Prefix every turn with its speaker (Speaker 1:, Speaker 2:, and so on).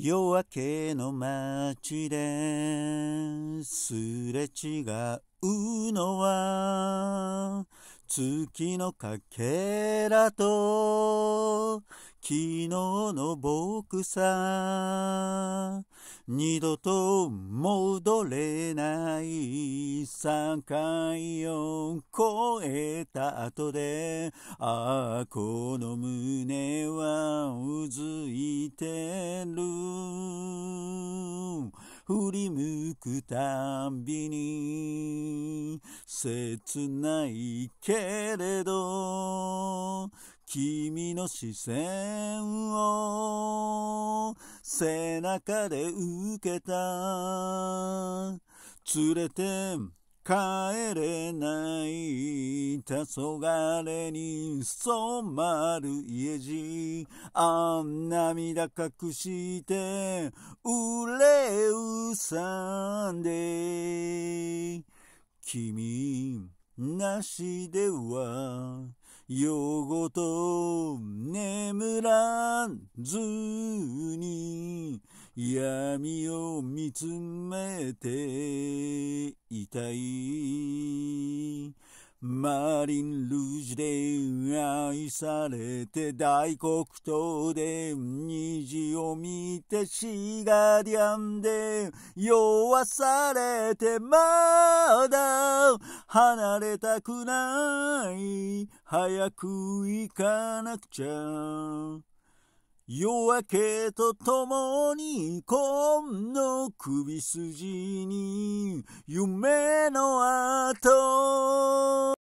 Speaker 1: 夜明けの街ですれ違うのは月のかけらと昨日の僕さ二度と戻れない境を越えた後でああこの胸はうずいてる振り向くたびに切ないけれど君の視線を背中で受けた連れて帰れない黄昏に染まる家路あん涙隠して憂うさんで君なしでは夜ごと眠らずに闇を見つめていたいマリン・ルージュで愛されて大黒糖で虹を見てシガディアンで酔わされてまだ離れたくない早く行かなくちゃ夜明けとともに紺の首筋に夢の跡